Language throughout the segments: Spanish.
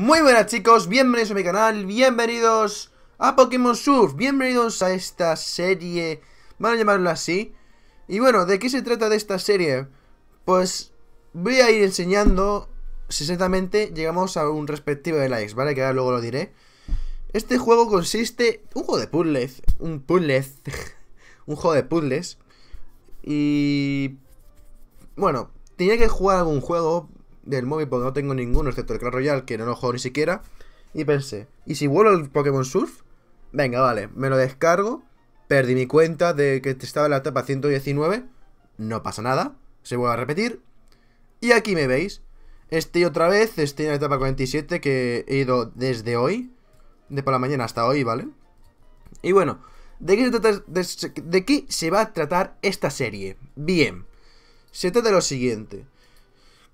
Muy buenas chicos, bienvenidos a mi canal, bienvenidos a Pokémon Surf, bienvenidos a esta serie, van a llamarlo así. Y bueno, ¿de qué se trata de esta serie? Pues voy a ir enseñando, si exactamente llegamos a un respectivo de likes, ¿vale? Que ahora luego lo diré. Este juego consiste, un juego de puzzles, un puzzles, un juego de puzzles. Y... Bueno, tenía que jugar algún juego del móvil porque no tengo ninguno excepto el Clash Royale, que no lo juego ni siquiera. Y pensé, ¿y si vuelo al Pokémon Surf? Venga, vale, me lo descargo. Perdí mi cuenta de que estaba en la etapa 119. No pasa nada, se vuelve a repetir. Y aquí me veis. Estoy otra vez, estoy en la etapa 47 que he ido desde hoy. De por la mañana hasta hoy, ¿vale? Y bueno, ¿de qué se, de qué se va a tratar esta serie? Bien, se trata de lo siguiente.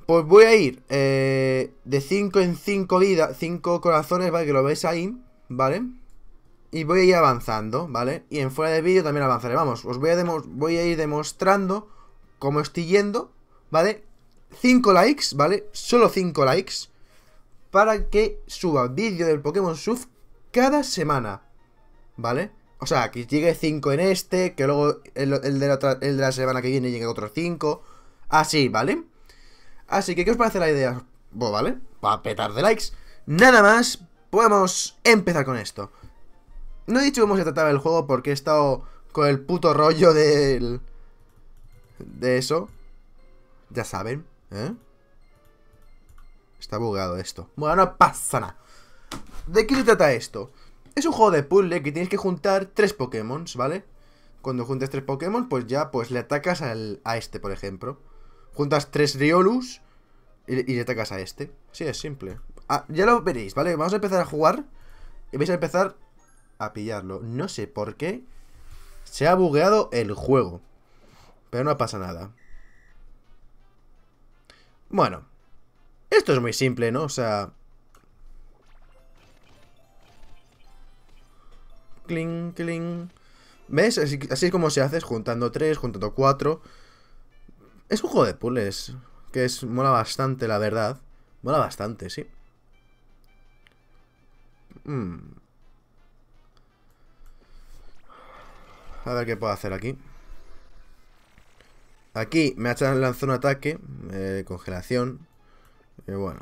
Pues voy a ir eh, de 5 en 5 vidas, 5 corazones, ¿vale? Que lo veis ahí, ¿vale? Y voy a ir avanzando, ¿vale? Y en fuera de vídeo también avanzaré. Vamos, os voy a, voy a ir demostrando cómo estoy yendo, ¿vale? 5 likes, ¿vale? Solo 5 likes para que suba vídeo del Pokémon SUF cada semana, ¿vale? O sea, que llegue 5 en este, que luego el, de la semana que viene llegue otro 5, así, ¿vale? Así que, ¿qué os parece la idea? Bueno, pues vale, para petar de likes. Nada más, podemos empezar con esto. No he dicho cómo se trataba el juego porque he estado con el puto rollo del... De eso. Ya saben, ¿eh? Está bugado esto. Bueno, no pasa nada. ¿De qué se trata esto? Es un juego de puzzle que tienes que juntar tres Pokémon, ¿vale? Cuando juntes tres Pokémon, pues ya pues le atacas a este, por ejemplo. Juntas tres Riolus y, le atacas a este. sí es simple. Ah, ya lo veréis, ¿vale? Vamos a empezar a jugar y vais a empezar a pillarlo. No sé por qué se ha bugueado el juego. Pero no pasa nada. Bueno. Esto es muy simple, ¿no? O sea... Cling, cling. ¿Ves? Así, es como se hace, juntando tres, juntando cuatro... Es un juego de puzzles que es mola bastante, la verdad. Mola bastante, sí. Hmm. A ver qué puedo hacer aquí. Aquí me ha lanzado un ataque. de eh, congelación. Y eh, bueno.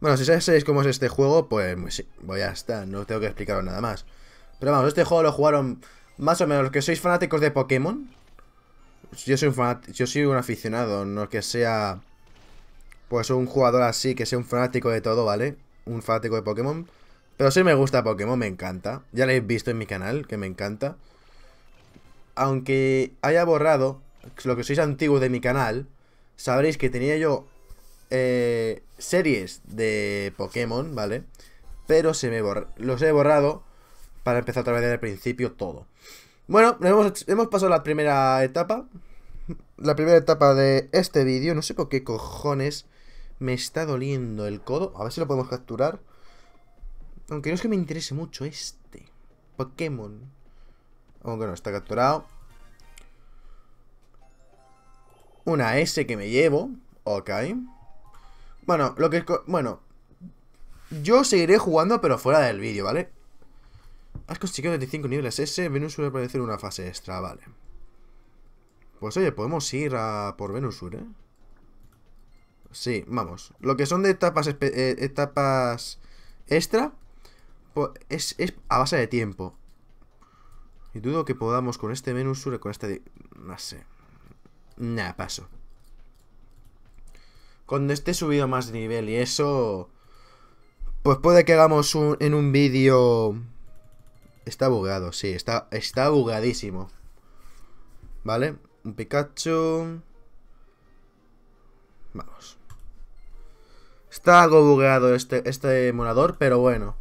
Bueno, si sabéis cómo es este juego, pues, pues, sí, voy a estar no tengo que explicaros nada más. Pero vamos, este juego lo jugaron más o menos los que sois fanáticos de Pokémon. Pues yo soy un yo soy un aficionado, no que sea pues un jugador así, que sea un fanático de todo, ¿vale? Un fanático de Pokémon. Pero sí me gusta Pokémon, me encanta. Ya lo habéis visto en mi canal, que me encanta. Aunque haya borrado lo que sois antiguo de mi canal, sabréis que tenía yo eh, series de Pokémon, ¿vale? Pero se me los he borrado para empezar otra vez desde el principio todo. Bueno, hemos, pasado la primera etapa. La primera etapa de este vídeo. No sé por qué cojones me está doliendo el codo. A ver si lo podemos capturar. Aunque no es que me interese mucho este. Pokémon. Aunque no, está capturado. Una S que me llevo. Ok. Bueno, lo que es... Bueno. Yo seguiré jugando, pero fuera del vídeo, ¿vale? Has conseguido 25 niveles S, Venus suele aparecer una fase extra, vale. Pues oye, podemos ir a por Venusur, ¿eh? Sí, vamos. Lo que son de etapas, eh, etapas extra pues, es, es, a base de tiempo. Y dudo que podamos con este Venusur, con este... No sé. Nada, paso. Cuando esté subido más nivel y eso... Pues puede que hagamos un, en un vídeo Está bugado, sí, está, está bugadísimo. Vale, un Pikachu. Vamos. Está algo bugado este, este emulador, pero bueno.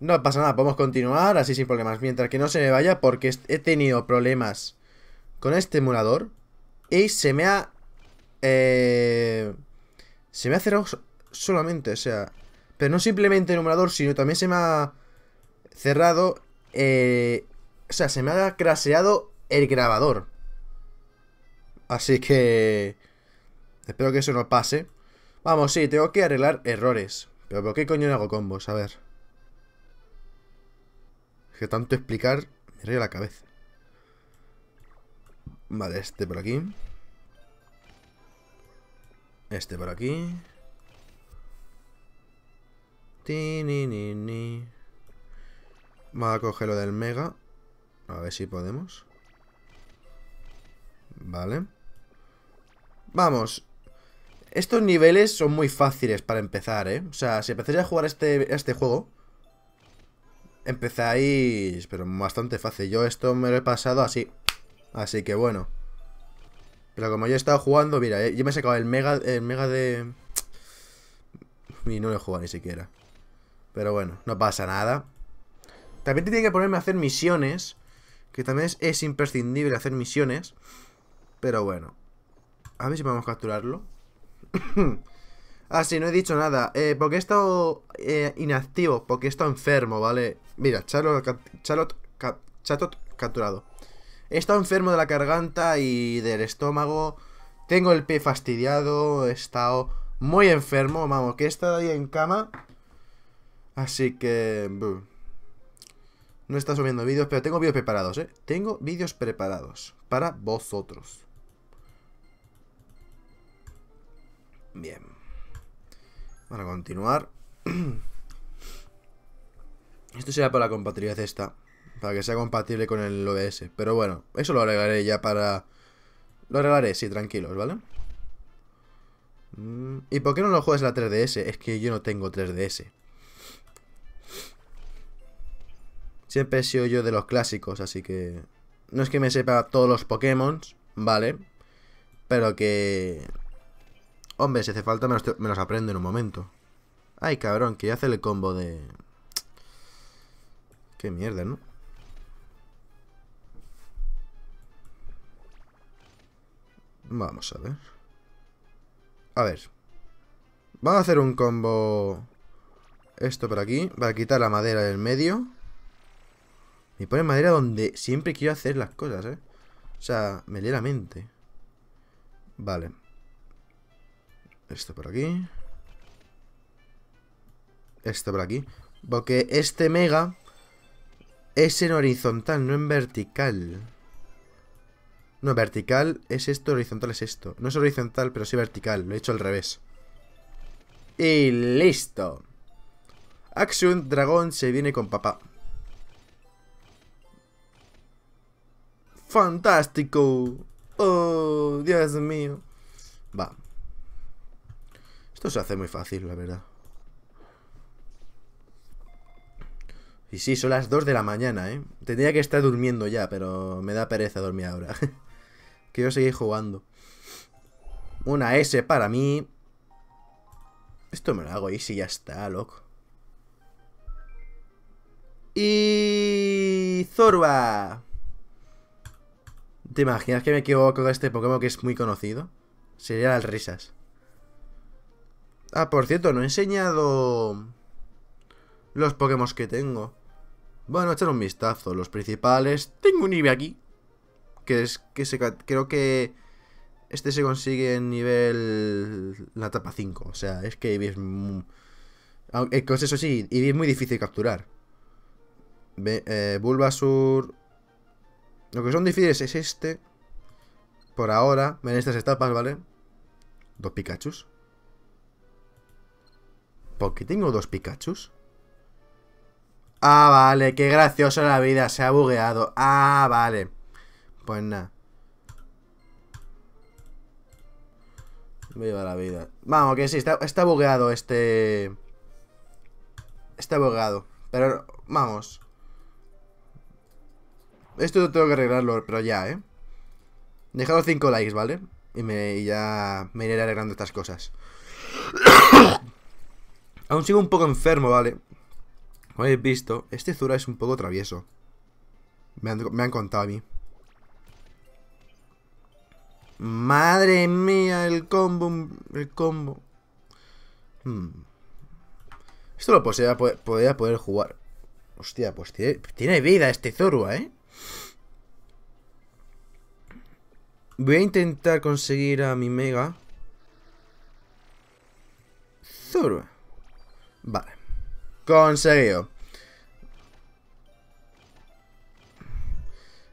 No pasa nada, podemos continuar así sin problemas. Mientras que no se me vaya, porque he tenido problemas con este emulador. Y se me ha... Eh, se me ha cerrado solamente, o sea... Pero no simplemente el emulador, sino también se me ha cerrado eh, o sea, se me ha craseado el grabador. Así que... Espero que eso no pase. Vamos, sí, tengo que arreglar errores. Pero ¿por qué coño hago combos? A ver. Es Que tanto explicar me ríe la cabeza. Vale, este por aquí. Este por aquí. Ti, ni, ni, ni. Vamos a coger lo del Mega. A ver si podemos. Vale. Vamos. Estos niveles son muy fáciles para empezar, ¿eh? O sea, si empezáis a jugar este, este juego, empezáis... Pero bastante fácil. Yo esto me lo he pasado así. Así que bueno. Pero como yo he estado jugando, mira, eh, yo me he sacado el mega, el mega de... Y no lo he jugado ni siquiera. Pero bueno, no pasa nada. También tiene que ponerme a hacer misiones. Que también es, imprescindible hacer misiones. Pero bueno. A ver si podemos capturarlo. ah, sí, no he dicho nada. Eh, porque he estado eh, inactivo. Porque he estado enfermo, ¿vale? Mira, Charlotte, Charlotte, capturado. He estado enfermo de la garganta y del estómago. Tengo el pie fastidiado. He estado muy enfermo. Vamos, que he estado ahí en cama. Así que... No está subiendo vídeos, pero tengo vídeos preparados, ¿eh? Tengo vídeos preparados para vosotros. Bien. Para continuar. Esto será para la compatibilidad esta. Para que sea compatible con el OBS. Pero bueno, eso lo agregaré ya para... Lo arreglaré, sí, tranquilos, ¿vale? Mm, ¿Y por qué no lo juegas la 3DS? Es que yo no tengo 3DS. Siempre he yo de los clásicos, así que... No es que me sepa todos los Pokémon, ¿vale? Pero que... Hombre, si hace falta me los, aprendo en un momento. Ay, cabrón, que hace el combo de... Qué mierda, ¿no? Vamos a ver. A ver. Vamos a hacer un combo... Esto por aquí, para quitar la madera del medio. Me pone madera donde siempre quiero hacer las cosas, ¿eh? O sea, me mente. Vale. Esto por aquí. Esto por aquí. Porque este mega es en horizontal, no en vertical. No, vertical es esto, horizontal es esto. No es horizontal, pero sí vertical. Lo he hecho al revés. Y listo. Action Dragón se viene con papá. Fantástico. Oh, Dios mío. Va. Esto se hace muy fácil, la verdad. Y sí, son las 2 de la mañana, ¿eh? Tendría que estar durmiendo ya, pero me da pereza dormir ahora. Quiero seguir jugando. Una S para mí. Esto me lo hago ahí Si ya está, loco. Y... Zorba. ¿Te imaginas que me equivoco con este Pokémon que es muy conocido? Sería las risas. Ah, por cierto, no he enseñado los Pokémon que tengo. Bueno, echar un vistazo. Los principales. Tengo un nivel aquí. Que es que se, creo que este se consigue en nivel. La etapa 5. O sea, es que Eevee es. Muy... Eh, eso sí, Eevee es muy difícil de capturar. Eh, Bulbasur. Lo que son difíciles es este. Por ahora, ven estas etapas, ¿vale? Dos Pikachus. ¿Por qué tengo dos Pikachus? Ah, vale, qué graciosa la vida, se ha bugueado. Ah, vale. Pues nada. Viva la vida. Vamos, que sí, está, está bugueado este... Está bugueado. Pero, vamos. Esto lo tengo que arreglarlo, pero ya, ¿eh? Dejado 5 likes, ¿vale? Y, me, ya me iré arreglando estas cosas. Aún sigo un poco enfermo, ¿vale? Como habéis visto, este Zura es un poco travieso. Me han, contado a mí. Madre mía, el combo. El combo. Hmm. Esto lo podría, poder jugar. Hostia, pues tiene, vida este Zorua, ¿eh? Voy a intentar conseguir a mi mega. Zurba Vale. Conseguido.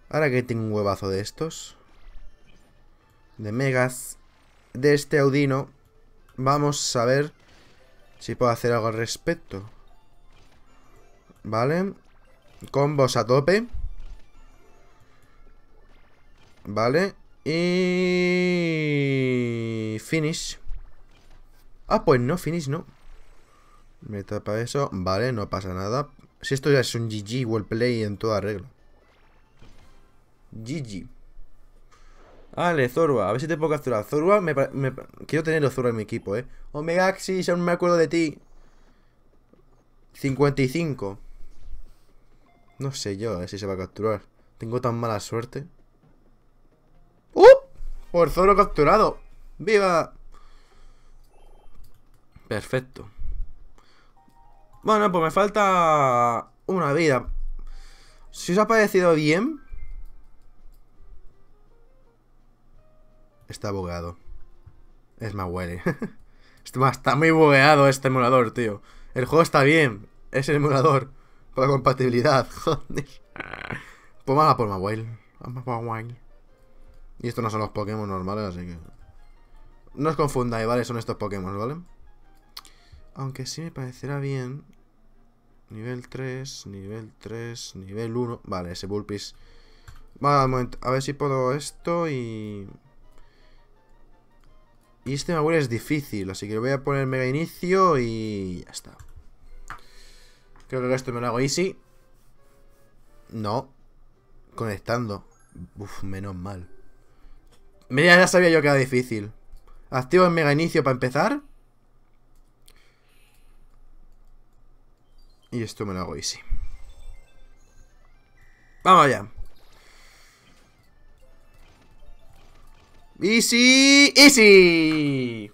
Ahora que tengo un huevazo de estos. De megas. De este Audino. Vamos a ver si puedo hacer algo al respecto. Vale. Combos a tope. Vale. Y... Finish. Ah, pues no, finish no. Me tapa eso. Vale, no pasa nada. Si esto ya es un GG, well play en toda regla. GG. Vale, Zorua, a ver si te puedo capturar. Zorua, me, quiero tener a Zorua en mi equipo, ¿eh? Omega Axis, aún me acuerdo de ti. 55. No sé yo, a ver si se va a capturar. Tengo tan mala suerte. Por capturado! ¡Viva! Perfecto. Bueno, pues me falta una vida. Si os ha parecido bien... Está bugueado. Es más está muy bugueado este emulador, tío. El juego está bien. Es el emulador. Por la compatibilidad. Joder. Pues por Mobile. Vamos por y estos no son los Pokémon normales, así que... No os confundáis, ¿vale? Son estos Pokémon, ¿vale? Aunque sí me parecerá bien... Nivel 3, nivel 3, nivel 1... Vale, ese Bulpis... Vale, momento. A ver si puedo esto y... Y este Maguire es difícil, así que voy a poner mega inicio y ya está. Creo que esto me lo hago easy. No. Conectando. Uf, menos mal. Mira, ya sabía yo que era difícil. Activo el mega inicio para empezar. Y esto me lo hago easy. Vamos allá. Easy, easy.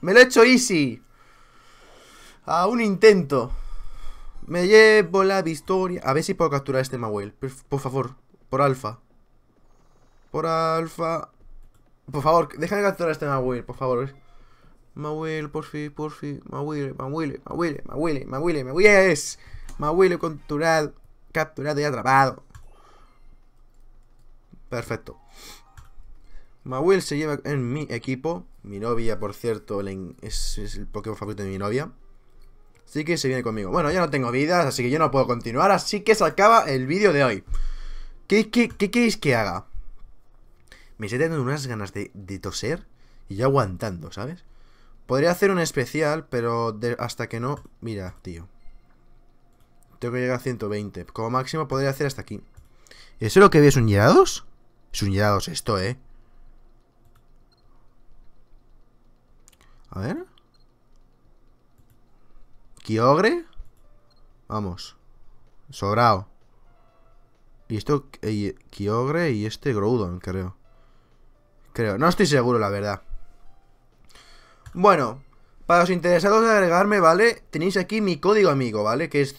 Me lo he hecho easy. A un intento. Me llevo la victoria. A ver si puedo capturar este Mawel. Por favor, por alfa por alfa. Por favor, déjame capturar este Mawil, por favor. Mawil, por fin, por fin. Mawil, Mawil, Mawil, Mawil, Mawil, Mawil es. Mawil capturado, capturado y atrapado. Perfecto. Mawil se lleva en mi equipo. Mi novia, por cierto, es, es el Pokémon favorito de mi novia. Así que se viene conmigo. Bueno, ya no tengo vidas, así que yo no puedo continuar. Así que se acaba el vídeo de hoy. ¿Qué, qué, qué queréis que haga? me estoy teniendo unas ganas de, toser y ya aguantando, ¿sabes? Podría hacer un especial, pero hasta que no... Mira, tío. Tengo que llegar a 120. Como máximo podría hacer hasta aquí. ¿Eso es lo que veo? ¿Es un Es esto, ¿eh? A ver. Kiogre. Vamos. Sobrao. Y esto... Eh, Kiogre y este Groudon, creo. Creo, no estoy seguro la verdad Bueno, para los interesados de agregarme, ¿vale? Tenéis aquí mi código amigo, ¿vale? Que es